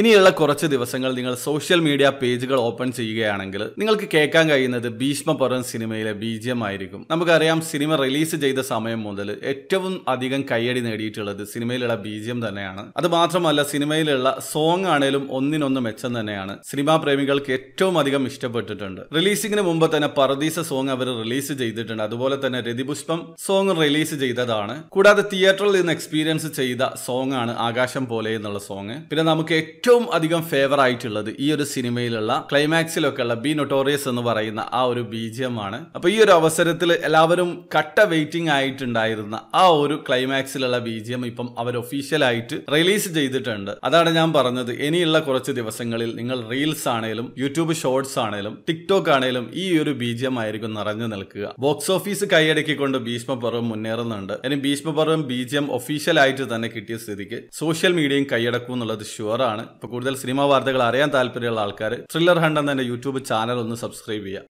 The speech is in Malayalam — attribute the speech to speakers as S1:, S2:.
S1: ഇനിയുള്ള കുറച്ച് ദിവസങ്ങൾ നിങ്ങൾ സോഷ്യൽ മീഡിയ പേജുകൾ ഓപ്പൺ ചെയ്യുകയാണെങ്കിൽ നിങ്ങൾക്ക് കേൾക്കാൻ കഴിയുന്നത് പർവൻ സിനിമയിലെ ബി ജി എം ആയിരിക്കും നമുക്കറിയാം സിനിമ റിലീസ് ചെയ്ത സമയം മുതൽ ഏറ്റവും അധികം കയ്യടി നേടിയിട്ടുള്ളത് സിനിമയിലുള്ള ബി ജി എം തന്നെയാണ് അത് മാത്രമല്ല സിനിമയിലുള്ള സോങ് ആണേലും ഒന്നിനൊന്ന് മെച്ചം തന്നെയാണ് സിനിമാ പ്രേമികൾക്ക് ഏറ്റവും അധികം ഇഷ്ടപ്പെട്ടിട്ടുണ്ട് റിലീസിംഗിന് മുമ്പ് തന്നെ പറദീസ സോങ് അവർ റിലീസ് ചെയ്തിട്ടുണ്ട് അതുപോലെ തന്നെ രതിപുഷ്പം സോങ് റിലീസ് ചെയ്തതാണ് കൂടാതെ തിയേറ്ററിൽ നിന്ന് എക്സ്പീരിയൻസ് ചെയ്ത സോങ് ആണ് ആകാശം പോലെ എന്നുള്ള സോങ് പിന്നെ നമുക്ക് ഏറ്റവും അധികം ഫേവർ ആയിട്ടുള്ളത് ഈ ഒരു സിനിമയിലുള്ള ക്ലൈമാക്സിലൊക്കെ ഉള്ള ബി നൊട്ടോറിയസ് എന്ന് പറയുന്ന ആ ഒരു ആണ് അപ്പൊ ഈ ഒരു അവസരത്തിൽ എല്ലാവരും കട്ട വെയിറ്റിംഗ് ആയിട്ടുണ്ടായിരുന്ന ആ ഒരു ക്ലൈമാക്സിലുള്ള എം ഇപ്പം അവർ ഒഫീഷ്യലായിട്ട് റിലീസ് ചെയ്തിട്ടുണ്ട് അതാണ് ഞാൻ പറഞ്ഞത് ഇനിയുള്ള കുറച്ച് ദിവസങ്ങളിൽ നിങ്ങൾ റീൽസ് ആണേലും യൂട്യൂബ് ഷോർട്സ് ആണേലും ടിക്ടോക്ക് ആണേലും ഈ ഒരു എം ആയിരിക്കും നിറഞ്ഞു നിൽക്കുക ബോക്സ് ഓഫീസ് കൈയടക്കിക്കൊണ്ട് ഭീഷ്മപർവം മുന്നേറുന്നുണ്ട് ഇനി ഭീഷ്മപർവം ബീജിയം ഒഫീഷ്യലായിട്ട് തന്നെ കിട്ടിയ സ്ഥിതിക്ക് സോഷ്യൽ മീഡിയയും കൈയടക്കും എന്നുള്ളത് ഷുവറാണ് ഇപ്പോൾ കൂടുതൽ സിനിമാ വാർത്തകൾ അറിയാൻ താല്പര്യമുള്ള ആൾക്കാർ ത്രില്ലർ ഹണ്ട് എന്ന യൂട്യൂബ് ചാനൽ ഒന്ന് സബ്സ്ക്രൈബ് ചെയ്യുക